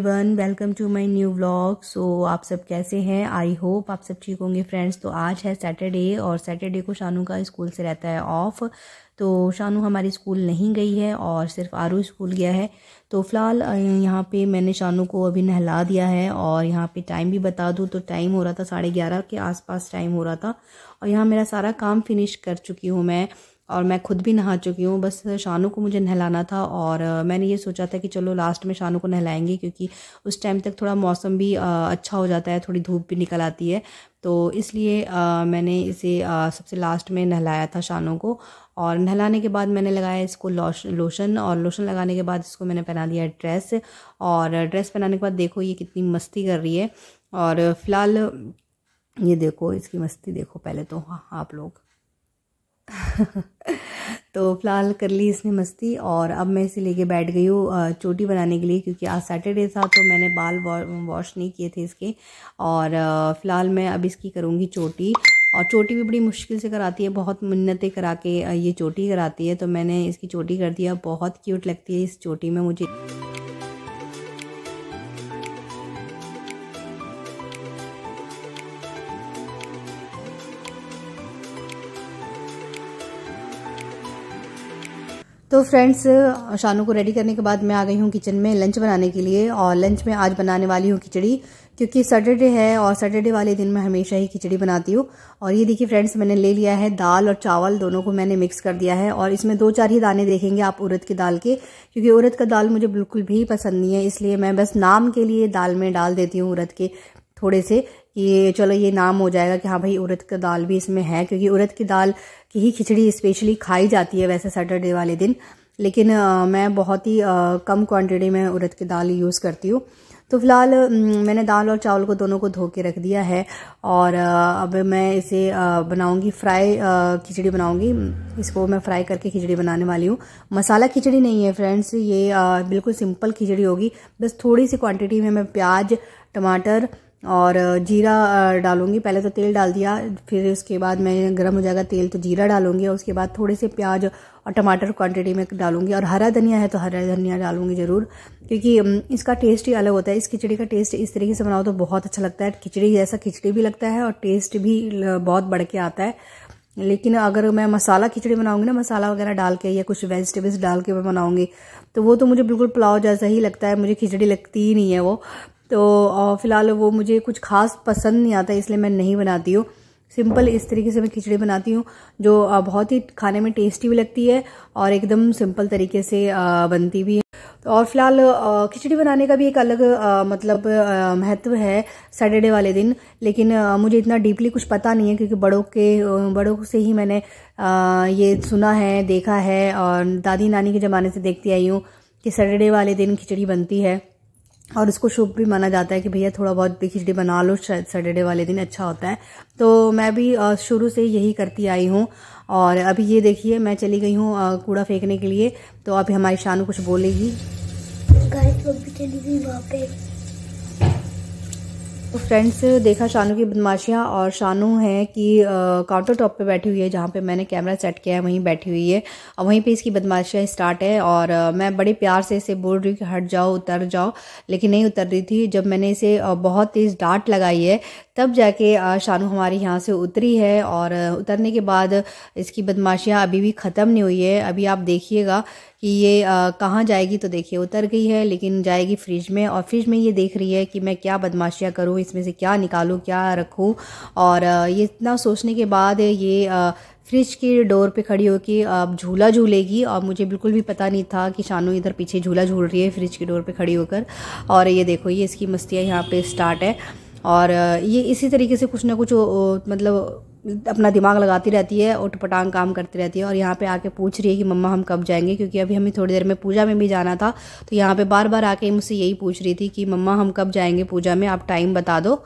one welcome to my new blog so आप सब कैसे हैं आई होप आप सब ठीक होंगे फ्रेंड्स तो आज है सैटरडे और सैटरडे को शानू का स्कूल से रहता है ऑफ तो शानू हमारी स्कूल नहीं गई है और सिर्फ आरू स्कूल गया है तो फ़िलहाल यहाँ पे मैंने शानू को अभी नहला दिया है और यहाँ पे टाइम भी बता दूँ तो टाइम हो रहा था साढ़े ग्यारह के आसपास टाइम हो रहा था और यहाँ मेरा सारा काम फिनिश कर चुकी हूँ मैं और मैं खुद भी नहा चुकी हूँ बस शानू को मुझे नहलाना था और मैंने ये सोचा था कि चलो लास्ट में शानू को नहलाएंगे क्योंकि उस टाइम तक थोड़ा मौसम भी अच्छा हो जाता है थोड़ी धूप भी निकल आती है तो इसलिए मैंने इसे सबसे लास्ट में नहलाया था शानों को और नहलाने के बाद मैंने लगाया इसको लोश लोशन और लोशन लगाने के बाद इसको मैंने पहना दिया ड्रेस और ड्रेस पहनाने के बाद देखो ये कितनी मस्ती कर रही है और फ़िलहाल ये देखो इसकी मस्ती देखो पहले तो हाँ आप लोग तो फ़िलहाल कर ली इसने मस्ती और अब मैं इसे लेके बैठ गई हूँ चोटी बनाने के लिए क्योंकि आज सैटरडे था तो मैंने बाल वॉश नहीं किए थे इसके और फ़िलहाल मैं अब इसकी करूँगी चोटी और चोटी भी बड़ी मुश्किल से कराती है बहुत मन्नतें करा के ये चोटी कराती है तो मैंने इसकी चोटी कर दिया बहुत क्यूट लगती है इस चोटी में मुझे तो फ्रेंड्स शानू को रेडी करने के बाद मैं आ गई हूँ किचन में लंच बनाने के लिए और लंच में आज बनाने वाली हूँ खिचड़ी क्योंकि सैटरडे है और सैटरडे वाले दिन मैं हमेशा ही खिचड़ी बनाती हूँ और ये देखिए फ्रेंड्स मैंने ले लिया है दाल और चावल दोनों को मैंने मिक्स कर दिया है और इसमें दो चार ही दाने देखेंगे आप उड़द की दाल के क्योंकि उड़द का दाल मुझे बिल्कुल भी पसंद नहीं है इसलिए मैं बस नाम के लिए दाल में डाल देती हूँ उड़द के थोड़े से कि चलो ये नाम हो जाएगा कि हाँ भाई उड़द का दाल भी इसमें है क्योंकि उड़द की दाल की ही खिचड़ी स्पेशली खाई जाती है वैसे सैटरडे वाले दिन लेकिन आ, मैं बहुत ही आ, कम क्वांटिटी में उड़द की दाल यूज़ करती हूँ तो फिलहाल मैंने दाल और चावल को दोनों को धो के रख दिया है और अब मैं इसे बनाऊंगी फ्राई खिचड़ी बनाऊंगी इसको मैं फ्राई करके खिचड़ी बनाने वाली हूँ मसाला खिचड़ी नहीं है फ्रेंड्स ये बिल्कुल सिंपल खिचड़ी होगी बस थोड़ी सी क्वान्टिटी में मैं प्याज टमाटर और जीरा डालूंगी पहले तो तेल डाल दिया फिर उसके बाद मैं गर्म हो जाएगा तेल तो जीरा डालूंगी और उसके बाद थोड़े से प्याज और टमाटर क्वांटिटी में डालूंगी और हरा धनिया है तो हरा धनिया डालूंगी ज़रूर क्योंकि इसका टेस्ट ही अलग होता है इस खिचड़ी का टेस्ट इस तरीके से बनाओ तो बहुत अच्छा लगता है खिचड़ी जैसा खिचड़ी भी लगता है और टेस्ट भी बहुत बढ़ के आता है लेकिन अगर मैं मसाला खिचड़ी बनाऊंगी ना मसाला वगैरह डाल के या कुछ वेजिटेबल्स डाल के मैं बनाऊंगी तो वो तो मुझे बिल्कुल पुलाव जैसा ही लगता है मुझे खिचड़ी लगती ही नहीं है वो तो फ़िलहाल वो मुझे कुछ खास पसंद नहीं आता इसलिए मैं नहीं बनाती हूँ सिंपल इस तरीके से मैं खिचड़ी बनाती हूँ जो बहुत ही खाने में टेस्टी भी लगती है और एकदम सिंपल तरीके से बनती भी है तो और फिलहाल खिचड़ी बनाने का भी एक अलग आ, मतलब महत्व है सैटरडे वाले दिन लेकिन आ, मुझे इतना डीपली कुछ पता नहीं है क्योंकि बड़ों के बड़ों से ही मैंने आ, ये सुना है देखा है और दादी नानी के ज़माने से देखती आई हूँ कि सैटरडे वाले दिन खिचड़ी बनती है और उसको शुभ भी माना जाता है कि भैया थोड़ा बहुत भी खिचड़ी बना लो शायद सैटरडे वाले दिन अच्छा होता है तो मैं भी शुरू से यही करती आई हूँ और अभी ये देखिए मैं चली गई हूँ कूड़ा फेंकने के लिए तो अभी हमारी शानू कुछ बोलेगी चली गई वहाँ पे तो फ्रेंड्स देखा शानू की बदमाशियाँ और शानू है कि काउंटर टॉप पे बैठी हुई है जहाँ पे मैंने कैमरा सेट किया है वहीं बैठी हुई है और वहीं पे इसकी बदमाशियाँ स्टार्ट है और आ, मैं बड़े प्यार से इसे बोल रही हूँ कि हट जाओ उतर जाओ लेकिन नहीं उतर रही थी जब मैंने इसे बहुत तेज़ डांट लगाई है तब जाके शानू हमारे यहाँ से उतरी है और उतरने के बाद इसकी बदमाशियाँ अभी भी ख़त्म नहीं हुई है अभी आप देखिएगा कि ये कहाँ जाएगी तो देखिए उतर गई है लेकिन जाएगी फ्रिज में और फ्रिज में ये देख रही है कि मैं क्या बदमाशियाँ करूँ इसमें से क्या निकालूँ क्या रखूँ और ये इतना सोचने के बाद ये फ्रिज की डोर पे खड़ी होकर अब झूला झूलेगी और मुझे बिल्कुल भी पता नहीं था कि शानू इधर पीछे झूला झूल रही है फ्रिज की डोर पे खड़ी होकर और ये देखो ये इसकी मस्तियाँ यहाँ पे स्टार्ट है और ये इसी तरीके से कुछ ना कुछ मतलब अपना दिमाग लगाती रहती है उठ पटांग काम करती रहती है और यहाँ पे आके पूछ रही है कि मम्मा हम कब जाएंगे क्योंकि अभी हमें थोड़ी देर में पूजा में भी जाना था तो यहाँ पे बार बार आके मुझसे यही पूछ रही थी कि मम्मा हम कब जाएंगे पूजा में आप टाइम बता दो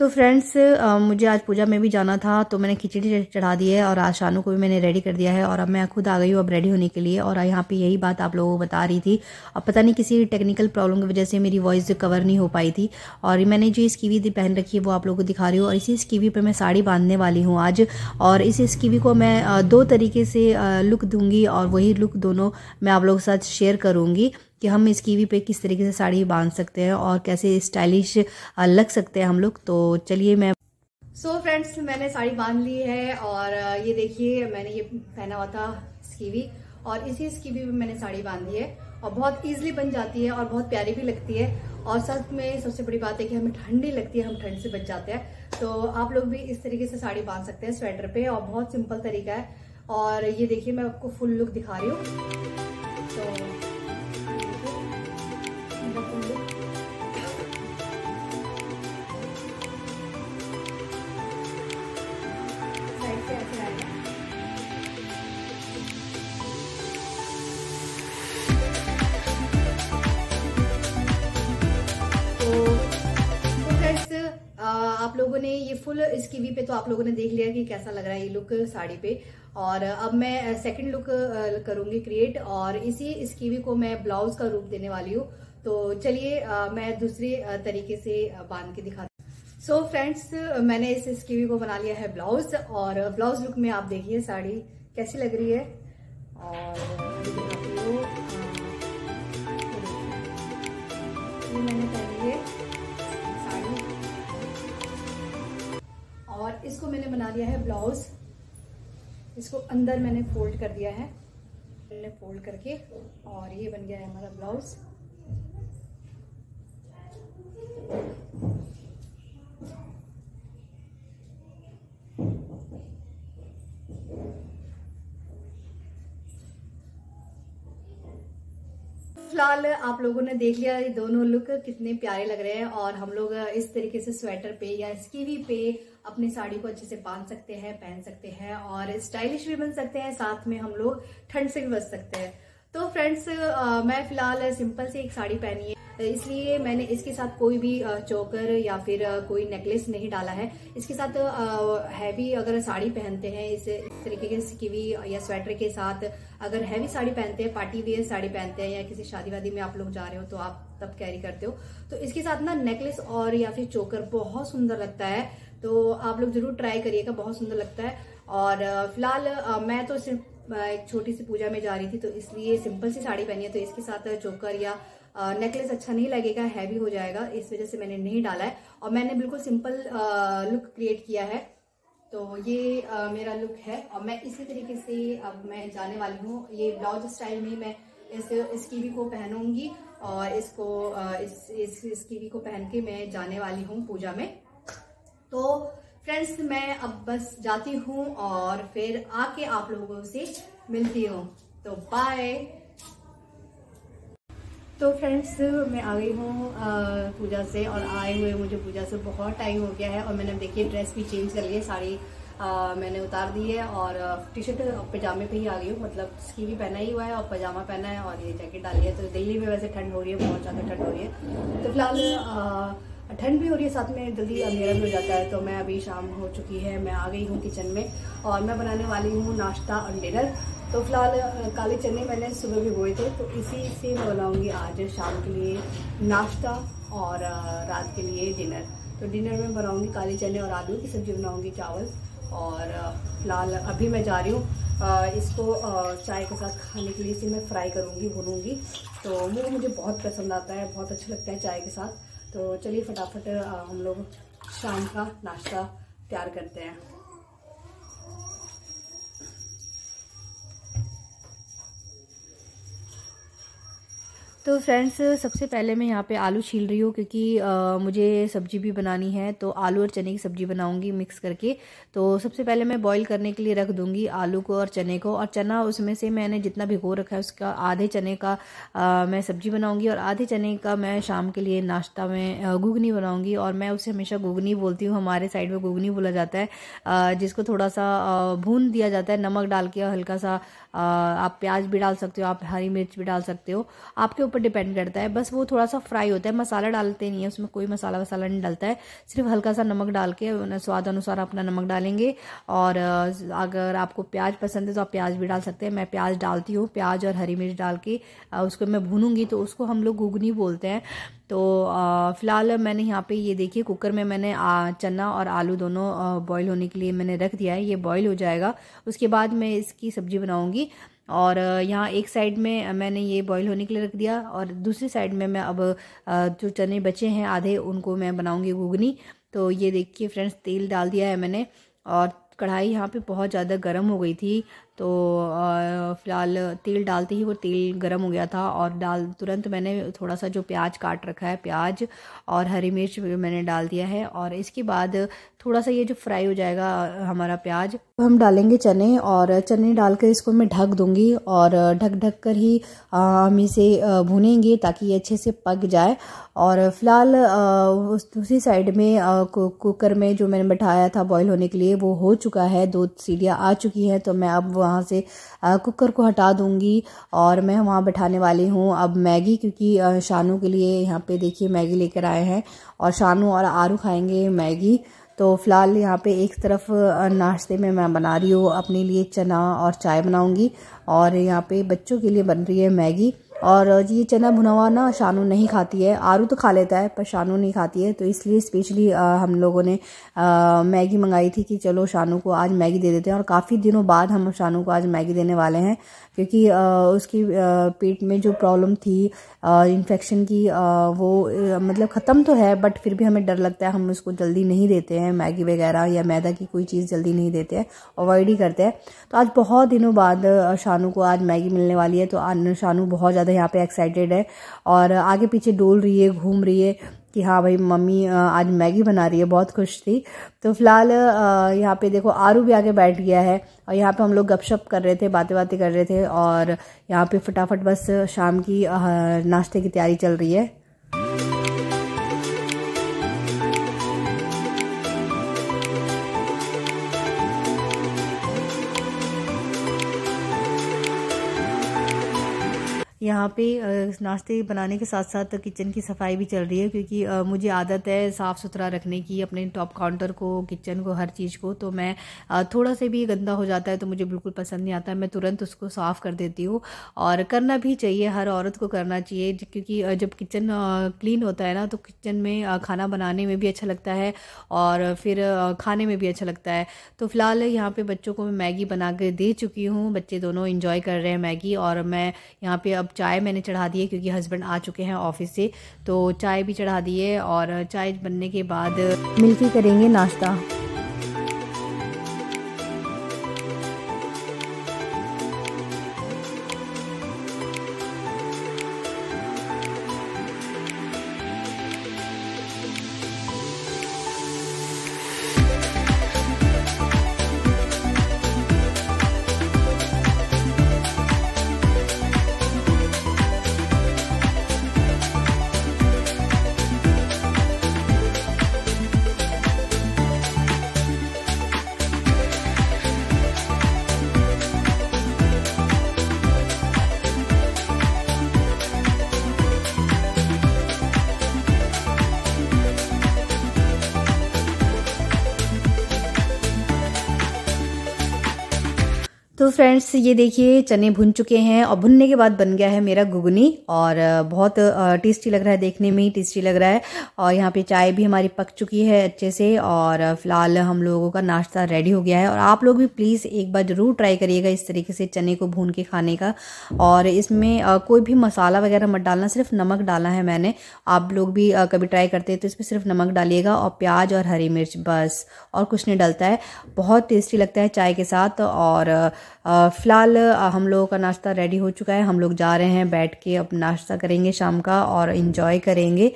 तो फ्रेंड्स मुझे आज पूजा में भी जाना था तो मैंने खिचड़ी चढ़ा दी है और आज शानू को भी मैंने रेडी कर दिया है और अब मैं खुद आ गई हूँ अब रेडी होने के लिए और यहाँ पे यही बात आप लोगों को बता रही थी अब पता नहीं किसी टेक्निकल प्रॉब्लम की वजह से मेरी वॉइस कवर नहीं हो पाई थी और मैंने जो स्कीवी पहन रखी है वो आप लोगों को दिखा रही हूँ और इसी स्कीवी पर मैं साड़ी बांधने वाली हूँ आज और इस स्कीवी को मैं दो तरीके से लुक दूंगी और वही लुक दोनों मैं आप लोगों के साथ शेयर करूँगी कि हम इस कीवी पे किस तरीके से साड़ी बांध सकते हैं और कैसे स्टाइलिश लग सकते हैं हम लोग तो चलिए मैं सो so फ्रेंड्स मैंने साड़ी बांध ली है और ये देखिए मैंने ये पहना हुआ था स्कीवी और इसी स्कीवी पे मैंने साड़ी बांधी है और बहुत ईजिली बन जाती है और बहुत प्यारी भी लगती है और साथ में सबसे बड़ी बात है कि हमें ठंडी लगती है हम ठंड से बच जाते हैं तो आप लोग भी इस तरीके से साड़ी बांध सकते हैं स्वेटर पे और बहुत सिंपल तरीका है और ये देखिए मैं आपको फुल लुक दिखा रही हूँ तो फुल इसकी वी पे तो आप लोगों ने देख लिया कि कैसा लग रहा है ये लुक साड़ी पे और अब मैं सेकंड लुक करूंगी क्रिएट और इसी इस कीवी को मैं ब्लाउज का रूप देने वाली हूँ तो चलिए मैं दूसरे तरीके से बांध के दिखा सो so फ्रेंड्स मैंने इस स्कीवी को बना लिया है ब्लाउज और ब्लाउज लुक में आप देखिए साड़ी कैसी लग रही है और मैंने पहनी है और इसको मैंने बना लिया है ब्लाउज इसको अंदर मैंने फोल्ड कर दिया है मैंने फोल्ड करके और ये बन गया है हमारा ब्लाउज़ फिलहाल आप लोगों ने देख लिया ये दोनों लुक कितने प्यारे लग रहे हैं और हम लोग इस तरीके से स्वेटर पे या स्कीवी पे अपनी साड़ी को अच्छे से बांध सकते हैं पहन सकते हैं और स्टाइलिश भी बन सकते हैं साथ में हम लोग ठंड से भी बच सकते हैं तो फ्रेंड्स मैं फिलहाल सिंपल से एक साड़ी पहनी है इसलिए मैंने इसके साथ कोई भी चोकर या फिर कोई नेकलेस नहीं डाला है इसके साथ हैवी अगर साड़ी पहनते हैं इस तरीके के सिकीवी या स्वेटर के साथ अगर हैवी साड़ी पहनते हैं पार्टी वेयर साड़ी पहनते हैं या किसी शादी वादी में आप लोग जा रहे हो तो आप तब कैरी करते हो तो इसके साथ ना नेकलेस और या फिर चोकर बहुत सुंदर लगता है तो आप लोग जरूर ट्राई करिएगा बहुत सुंदर लगता है और फिलहाल मैं तो सिर्फ एक छोटी सी पूजा में जा रही थी तो इसलिए सिंपल सी साड़ी पहनी है तो इसके साथ चोकर या नेकलेस अच्छा नहीं लगेगा हैवी हो जाएगा इस वजह से मैंने नहीं डाला है और मैंने बिल्कुल सिंपल लुक क्रिएट किया है तो ये आ, मेरा लुक है और मैं इसी तरीके से अब मैं जाने वाली हूँ ये ब्लाउज स्टाइल में मैं इस इस को पहनूंगी और इसको इस इस, इस कीवी को पहन के मैं जाने वाली हूँ पूजा में तो फ्रेंड्स मैं अब बस जाती हूँ और फिर आके आप लोगों से मिलती हूँ तो बाय तो फ्रेंड्स मैं आ गई हूँ पूजा से और आए हुए मुझे पूजा से बहुत टाइम हो गया है और मैंने देखिए ड्रेस भी चेंज कर ली है साड़ी आ, मैंने उतार दी है और टी शर्ट पजामे पे ही आ गई हूँ मतलब स्की भी पहना ही हुआ है और पजामा पहना है और ये जैकेट डाली है तो दिल्ली में वैसे ठंड हो रही है बहुत ज़्यादा ठंड हो रही है तो फिलहाल ठंड भी हो रही है साथ में जल्दी अंधेरा भी हो जाता है तो मैं अभी शाम हो चुकी है मैं आ गई हूँ किचन में और मैं बनाने वाली हूँ नाश्ता और डिनर तो फिलहाल काले चने मैंने सुबह भी बोए थे तो इसी से मैं बनाऊँगी आज शाम के लिए नाश्ता और रात के लिए डिनर तो डिनर में बनाऊँगी काले चने और आलू की सब्ज़ी बनाऊँगी चावल और फिलहाल अभी मैं जा रही हूँ इसको चाय के साथ खाने के लिए इसे मैं फ्राई करूँगी भूनूँगी तो मुझे बहुत पसंद आता है बहुत अच्छा लगता है चाय के साथ तो चलिए फटाफट हम लोग शाम का नाश्ता तैयार करते हैं तो फ्रेंड्स सबसे पहले मैं यहाँ पे आलू छील रही हूँ क्योंकि आ, मुझे सब्जी भी बनानी है तो आलू और चने की सब्जी बनाऊंगी मिक्स करके तो सबसे पहले मैं बॉईल करने के लिए रख दूंगी आलू को और चने को और चना उसमें से मैंने जितना भिगो रखा है उसका आधे चने का आ, मैं सब्जी बनाऊंगी और आधे चने का मैं शाम के लिए नाश्ता में घुगनी बनाऊंगी और मैं उसे हमेशा घुगनी बोलती हूँ हमारे साइड में घुगनी बोला जाता है जिसको थोड़ा सा भून दिया जाता है नमक डाल के हल्का सा आप प्याज भी डाल सकते हो आप हरी मिर्च भी डाल सकते हो आपके ऊपर डिपेंड करता है बस वो थोड़ा सा फ्राई होता है मसाला डालते नहीं है उसमें कोई मसाला वसाला नहीं डालता है सिर्फ हल्का सा नमक डाल के स्वाद अनुसार अपना नमक डालेंगे और अगर आपको प्याज पसंद है तो आप प्याज भी डाल सकते हैं मैं प्याज डालती हूँ प्याज और हरी मिर्च डाल के उसको मैं भूनूंगी तो उसको हम लोग घुगनी बोलते हैं तो फ़िलहाल मैंने यहाँ पे ये देखिए कुकर में मैंने चना और आलू दोनों बॉईल होने के लिए मैंने रख दिया है ये बॉईल हो जाएगा उसके बाद मैं इसकी सब्ज़ी बनाऊंगी और यहाँ एक साइड में मैंने ये बॉईल होने के लिए रख दिया और दूसरी साइड में मैं अब जो चने बचे हैं आधे उनको मैं बनाऊँगी घुगनी तो ये देखिए फ्रेंड्स तेल डाल दिया है मैंने और कढ़ाई यहाँ पे बहुत ज़्यादा गर्म हो गई थी तो फ़िलहाल तेल डालते ही वो तेल गर्म हो गया था और डाल तुरंत मैंने थोड़ा सा जो प्याज काट रखा है प्याज और हरी मिर्च मैंने डाल दिया है और इसके बाद थोड़ा सा ये जो फ्राई हो जाएगा हमारा प्याज तो हम डालेंगे चने और चने डालकर इसको मैं ढक दूंगी और ढक ढक कर ही हम इसे भुनेंगे ताकि ये अच्छे से पक जाए और फिलहाल दूसरी साइड में कुकर में जो मैंने बैठाया था बॉईल होने के लिए वो हो चुका है दो सीढ़ियाँ आ चुकी हैं तो मैं अब वहाँ से कुकर को हटा दूँगी और मैं वहाँ बैठाने वाली हूँ अब मैगी क्योंकि शानू के लिए यहाँ पे देखिए मैगी लेकर आए हैं और शानू और आरू खाएंगे मैगी तो फ़िलहाल यहाँ पे एक तरफ नाश्ते में मैं बना रही हूँ अपने लिए चना और चाय बनाऊँगी और यहाँ पे बच्चों के लिए बन रही है मैगी और ये चना भुना हुआ ना शानू नहीं खाती है आरू तो खा लेता है पर शानू नहीं खाती है तो इसलिए स्पेशली हम लोगों ने मैगी मंगाई थी कि चलो शानू को आज मैगी दे देते हैं और काफ़ी दिनों बाद हम शानू को आज मैगी देने वाले हैं क्योंकि उसकी पेट में जो प्रॉब्लम थी इन्फेक्शन की वो मतलब ख़त्म तो है बट फिर भी हमें डर लगता है हम उसको जल्दी नहीं देते हैं मैगी वगैरह या मैदा की कोई चीज़ जल्दी नहीं देते हैं अवॉइड ही करते हैं तो आज बहुत दिनों बाद शानू को आज मैगी मिलने वाली है तो शानू बहुत ज़्यादा यहाँ पर एक्साइटेड है और आगे पीछे डोल रही है घूम रही है कि हाँ भाई मम्मी आज मैगी बना रही है बहुत खुश थी तो फिलहाल यहाँ पे देखो आरू भी आगे बैठ गया है और यहाँ पे हम लोग गपशप कर रहे थे बातें बातें कर रहे थे और यहाँ पे फटाफट बस शाम की नाश्ते की तैयारी चल रही है यहाँ पे नाश्ते बनाने के साथ साथ किचन की सफाई भी चल रही है क्योंकि मुझे आदत है साफ़ सुथरा रखने की अपने टॉप काउंटर को किचन को हर चीज़ को तो मैं थोड़ा से भी गंदा हो जाता है तो मुझे बिल्कुल पसंद नहीं आता मैं तुरंत उसको साफ़ कर देती हूँ और करना भी चाहिए हर औरत को करना चाहिए क्योंकि जब किचन क्लीन होता है ना तो किचन में खाना बनाने में भी अच्छा लगता है और फिर खाने में भी अच्छा लगता है तो फ़िलहाल यहाँ पर बच्चों को मैं मैगी बना के दे चुकी हूँ बच्चे दोनों इन्जॉय कर रहे हैं मैगी और मैं यहाँ पर अब चाय मैंने चढ़ा दी है क्योंकि हस्बैंड आ चुके हैं ऑफिस से तो चाय भी चढ़ा दी है और चाय बनने के बाद मिलके करेंगे नाश्ता फ्रेंड्स ये देखिए चने भुन चुके हैं और भुनने के बाद बन गया है मेरा गुगनी और बहुत टेस्टी लग रहा है देखने में ही टेस्टी लग रहा है और यहाँ पे चाय भी हमारी पक चुकी है अच्छे से और फिलहाल हम लोगों का नाश्ता रेडी हो गया है और आप लोग भी प्लीज़ एक बार ज़रूर ट्राई करिएगा इस तरीके से चने को भून के खाने का और इसमें कोई भी मसाला वगैरह मत डालना सिर्फ नमक डाला है मैंने आप लोग भी कभी ट्राई करते हैं तो इसमें सिर्फ नमक डालिएगा और प्याज और हरी मिर्च बस और कुछ नहीं डालता है बहुत टेस्टी लगता है चाय के साथ और फ़िलहाल हम लोगों का नाश्ता रेडी हो चुका है हम लोग जा रहे हैं बैठ के अब नाश्ता करेंगे शाम का और इन्जॉय करेंगे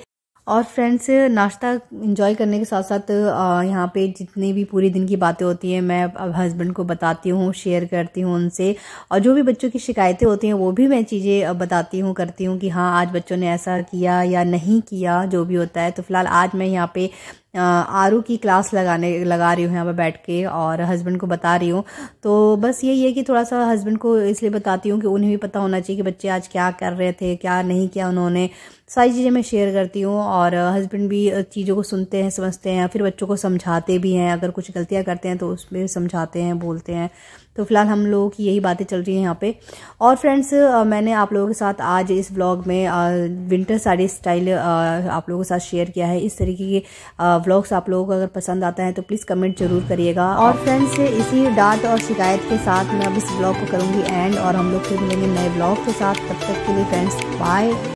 और फ्रेंड्स नाश्ता इन्जॉय करने के साथ साथ यहाँ पे जितने भी पूरे दिन की बातें होती हैं मैं अब हस्बैंड को बताती हूँ शेयर करती हूँ उनसे और जो भी बच्चों की शिकायतें होती हैं वो भी मैं चीज़ें बताती हूँ करती हूँ कि हाँ आज बच्चों ने ऐसा किया या नहीं किया जो भी होता है तो फ़िलहाल आज मैं यहाँ पे आरू की क्लास लगाने लगा रही हूँ यहाँ पर बैठ के और हस्बैंड को बता रही हूँ तो बस यही है कि थोड़ा सा हस्बैंड को इसलिए बताती हूँ कि उन्हें भी पता होना चाहिए कि बच्चे आज क्या कर रहे थे क्या नहीं किया उन्होंने सारी चीज़ें मैं शेयर करती हूँ और हस्बैंड भी चीज़ों को सुनते हैं समझते हैं फिर बच्चों को समझाते भी हैं अगर कुछ गलतियाँ करते हैं तो उसमें समझाते हैं बोलते हैं तो फिलहाल हम लोगों की यही बातें चल रही हैं यहाँ पे और फ्रेंड्स मैंने आप लोगों के साथ आज इस ब्लॉग में विंटर साड़ी स्टाइल आप लोगों के साथ शेयर किया है इस तरीके के ब्लॉग्स आप लोगों को अगर पसंद आता है तो प्लीज़ कमेंट जरूर करिएगा और फ्रेंड्स इसी डांट और शिकायत के साथ मैं अब इस ब्लॉग को करूँगी एंड और हम लोग फिर मिलेंगे नए ब्लॉग के साथ तब तक के लिए फ्रेंड्स बाय